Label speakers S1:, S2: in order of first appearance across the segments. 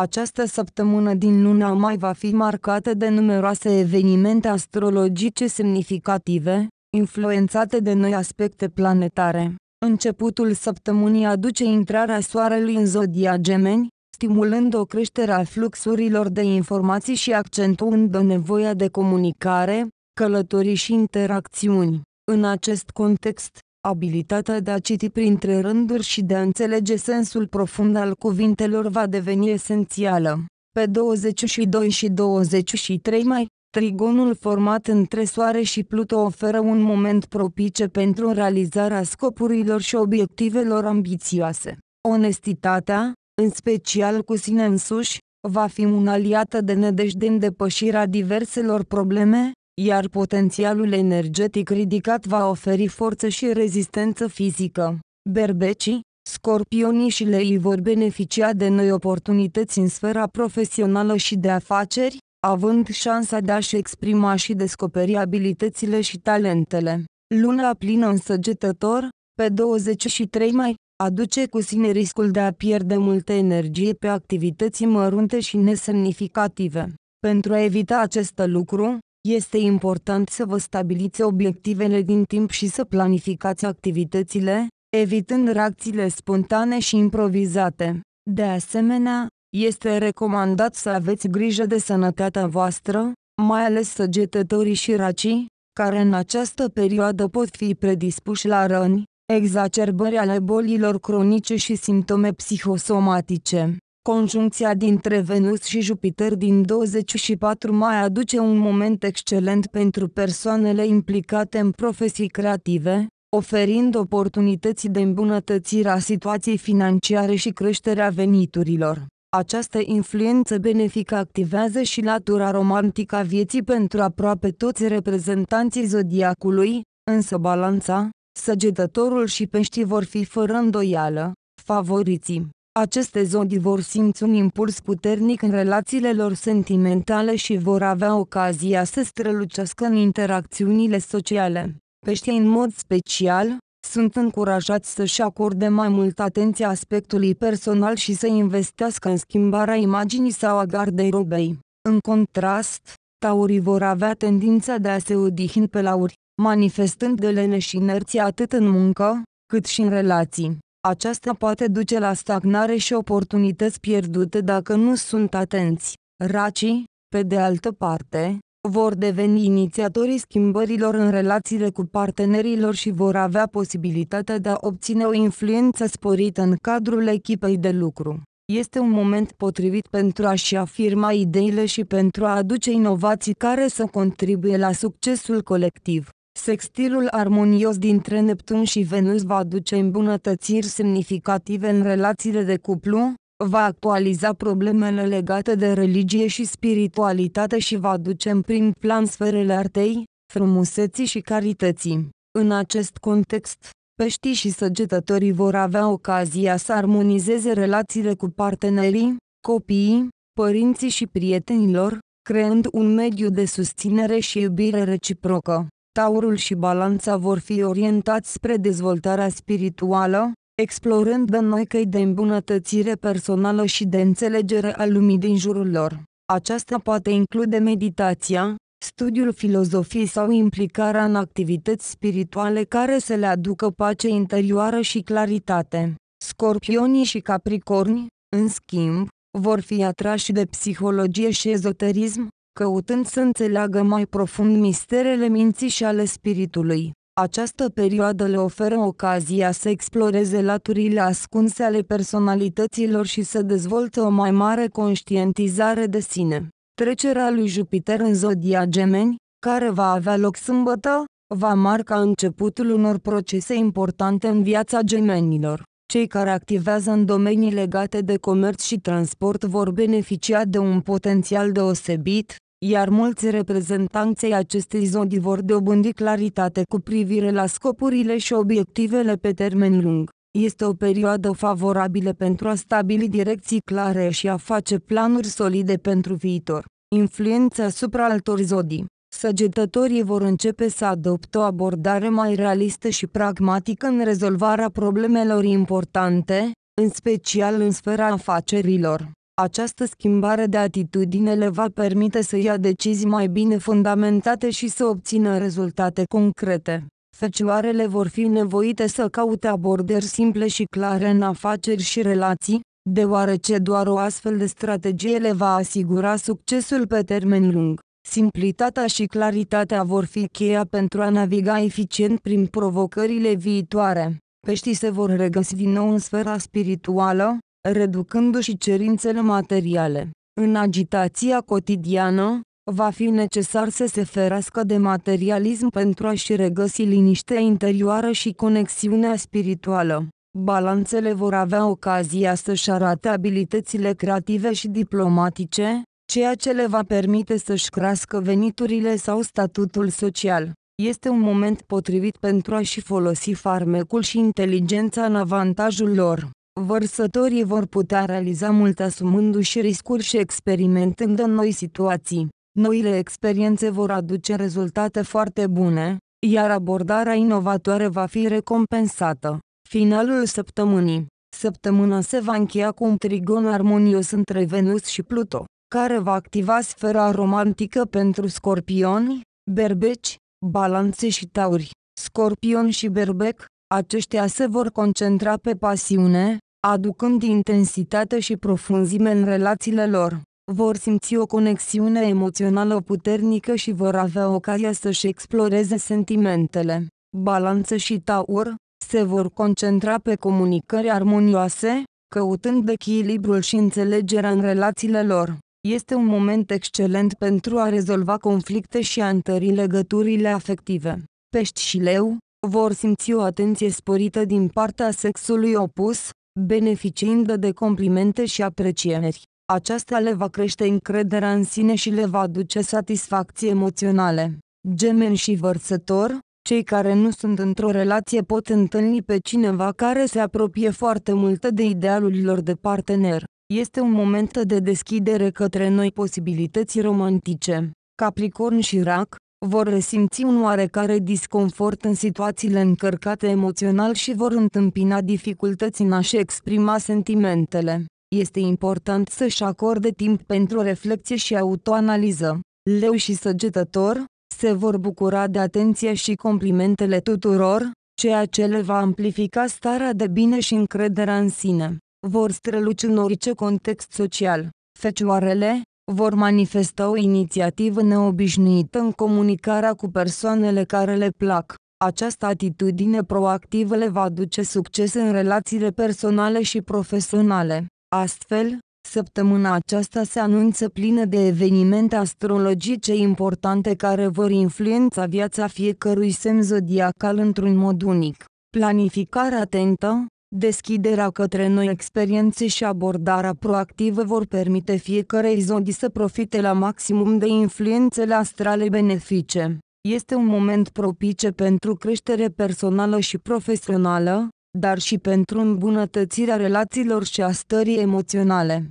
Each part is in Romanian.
S1: Această săptămână din luna mai va fi marcată de numeroase evenimente astrologice semnificative, influențate de noi aspecte planetare. Începutul săptămânii aduce intrarea Soarelui în zodia Gemeni, stimulând o creștere a fluxurilor de informații și accentuând nevoia de comunicare, călătorii și interacțiuni. În acest context, Abilitatea de a citi printre rânduri și de a înțelege sensul profund al cuvintelor va deveni esențială. Pe 22 și 23 mai, trigonul format între Soare și Pluto oferă un moment propice pentru realizarea scopurilor și obiectivelor ambițioase. Onestitatea, în special cu sine însuși, va fi un aliată de nedejde în depășirea diverselor probleme, iar potențialul energetic ridicat va oferi forță și rezistență fizică. Berbecii, scorpionii și leii vor beneficia de noi oportunități în sfera profesională și de afaceri, având șansa de a-și exprima și descoperi abilitățile și talentele. Luna plină în săgetător, pe 23 mai, aduce cu sine riscul de a pierde multă energie pe activități mărunte și nesemnificative. Pentru a evita acest lucru, este important să vă stabiliți obiectivele din timp și să planificați activitățile, evitând reacțiile spontane și improvizate. De asemenea, este recomandat să aveți grijă de sănătatea voastră, mai ales săgetătorii și racii, care în această perioadă pot fi predispuși la răni, exacerbări ale bolilor cronice și simptome psihosomatice. Conjuncția dintre Venus și Jupiter din 24 mai aduce un moment excelent pentru persoanele implicate în profesii creative, oferind oportunități de îmbunătățire a situației financiare și creșterea veniturilor. Această influență benefică activează și latura romantică a vieții pentru aproape toți reprezentanții zodiacului, însă balanța, săgetătorul și peștii vor fi fără îndoială, favoriții. Aceste zodii vor simți un impuls puternic în relațiile lor sentimentale și vor avea ocazia să strălucească în interacțiunile sociale. Peștii în mod special, sunt încurajați să-și acorde mai mult atenție aspectului personal și să investească în schimbarea imaginii sau a garderobei. În contrast, taurii vor avea tendința de a se odihni pe lauri, manifestând delene și inerție atât în muncă, cât și în relații. Aceasta poate duce la stagnare și oportunități pierdute dacă nu sunt atenți. Racii, pe de altă parte, vor deveni inițiatorii schimbărilor în relațiile cu partenerilor și vor avea posibilitatea de a obține o influență sporită în cadrul echipei de lucru. Este un moment potrivit pentru a-și afirma ideile și pentru a aduce inovații care să contribuie la succesul colectiv. Sextilul armonios dintre Neptun și Venus va aduce îmbunătățiri semnificative în relațiile de cuplu, va actualiza problemele legate de religie și spiritualitate și va duce în prim plan sferele artei, frumuseții și carității. În acest context, peștii și săgetătorii vor avea ocazia să armonizeze relațiile cu partenerii, copiii, părinții și prietenilor, creând un mediu de susținere și iubire reciprocă. Taurul și Balanța vor fi orientați spre dezvoltarea spirituală, explorând de noi căi de îmbunătățire personală și de înțelegere a lumii din jurul lor. Aceasta poate include meditația, studiul filozofiei sau implicarea în activități spirituale care să le aducă pace interioară și claritate. Scorpionii și Capricorni, în schimb, vor fi atrași de psihologie și ezoterism, căutând să înțeleagă mai profund misterele minții și ale spiritului. Această perioadă le oferă ocazia să exploreze laturile ascunse ale personalităților și să dezvolte o mai mare conștientizare de sine. Trecerea lui Jupiter în zodia Gemeni, care va avea loc sâmbătă, va marca începutul unor procese importante în viața gemenilor. Cei care activează în domenii legate de comerț și transport vor beneficia de un potențial deosebit, iar mulți reprezentanții acestei zodii vor dobândi claritate cu privire la scopurile și obiectivele pe termen lung. Este o perioadă favorabilă pentru a stabili direcții clare și a face planuri solide pentru viitor. Influența asupra altor zodii Săgetătorii vor începe să adopte o abordare mai realistă și pragmatică în rezolvarea problemelor importante, în special în sfera afacerilor. Această schimbare de atitudine le va permite să ia decizii mai bine fundamentate și să obțină rezultate concrete. Fecioarele vor fi nevoite să caute abordări simple și clare în afaceri și relații, deoarece doar o astfel de strategie le va asigura succesul pe termen lung. Simplitatea și claritatea vor fi cheia pentru a naviga eficient prin provocările viitoare. Peștii se vor regăsi din nou în sfera spirituală, reducându-și cerințele materiale. În agitația cotidiană, va fi necesar să se ferească de materialism pentru a-și regăsi liniștea interioară și conexiunea spirituală. Balanțele vor avea ocazia să-și arate abilitățile creative și diplomatice, ceea ce le va permite să-și crească veniturile sau statutul social. Este un moment potrivit pentru a-și folosi farmecul și inteligența în avantajul lor vărsătorii vor putea realiza mult asumându-și riscuri și experimentând în noi situații. Noile experiențe vor aduce rezultate foarte bune, iar abordarea inovatoare va fi recompensată. Finalul săptămânii Săptămâna se va încheia cu un trigon armonios între Venus și Pluto, care va activa sfera romantică pentru scorpioni, berbeci, balanțe și tauri. Scorpion și berbec, aceștia se vor concentra pe pasiune, aducând intensitate și profunzime în relațiile lor. Vor simți o conexiune emoțională puternică și vor avea ocazia să-și exploreze sentimentele. Balanță și taur se vor concentra pe comunicări armonioase, căutând echilibrul și înțelegerea în relațiile lor. Este un moment excelent pentru a rezolva conflicte și a întări legăturile afective. Pești și leu vor simți o atenție sporită din partea sexului opus, beneficiind de complimente și aprecieri. Aceasta le va crește încrederea în sine și le va aduce satisfacții emoționale. Gemeni și vărsător, cei care nu sunt într-o relație pot întâlni pe cineva care se apropie foarte mult de idealul lor de partener. Este un moment de deschidere către noi posibilități romantice. Capricorn și Rac, vor resimți un oarecare disconfort în situațiile încărcate emoțional și vor întâmpina dificultăți în a-și exprima sentimentele. Este important să-și acorde timp pentru reflexie și autoanaliză. Leu și săgetător se vor bucura de atenție și complimentele tuturor, ceea ce le va amplifica starea de bine și încrederea în sine. Vor străluci în orice context social. Fecioarele vor manifesta o inițiativă neobișnuită în comunicarea cu persoanele care le plac. Această atitudine proactivă le va duce succes în relațiile personale și profesionale. Astfel, Săptămâna aceasta se anunță plină de evenimente astrologice importante care vor influența viața fiecărui semn zodiacal într-un mod unic. Planificare atentă, Deschiderea către noi experiențe și abordarea proactivă vor permite fiecarei zodii să profite la maximum de influențele astrale benefice. Este un moment propice pentru creștere personală și profesională, dar și pentru îmbunătățirea relațiilor și a stării emoționale.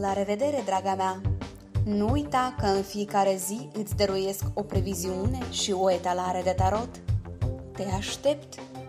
S1: La revedere, draga mea! Nu uita că în fiecare zi îți dăruiesc o previziune și o etalare de tarot. Te aștept!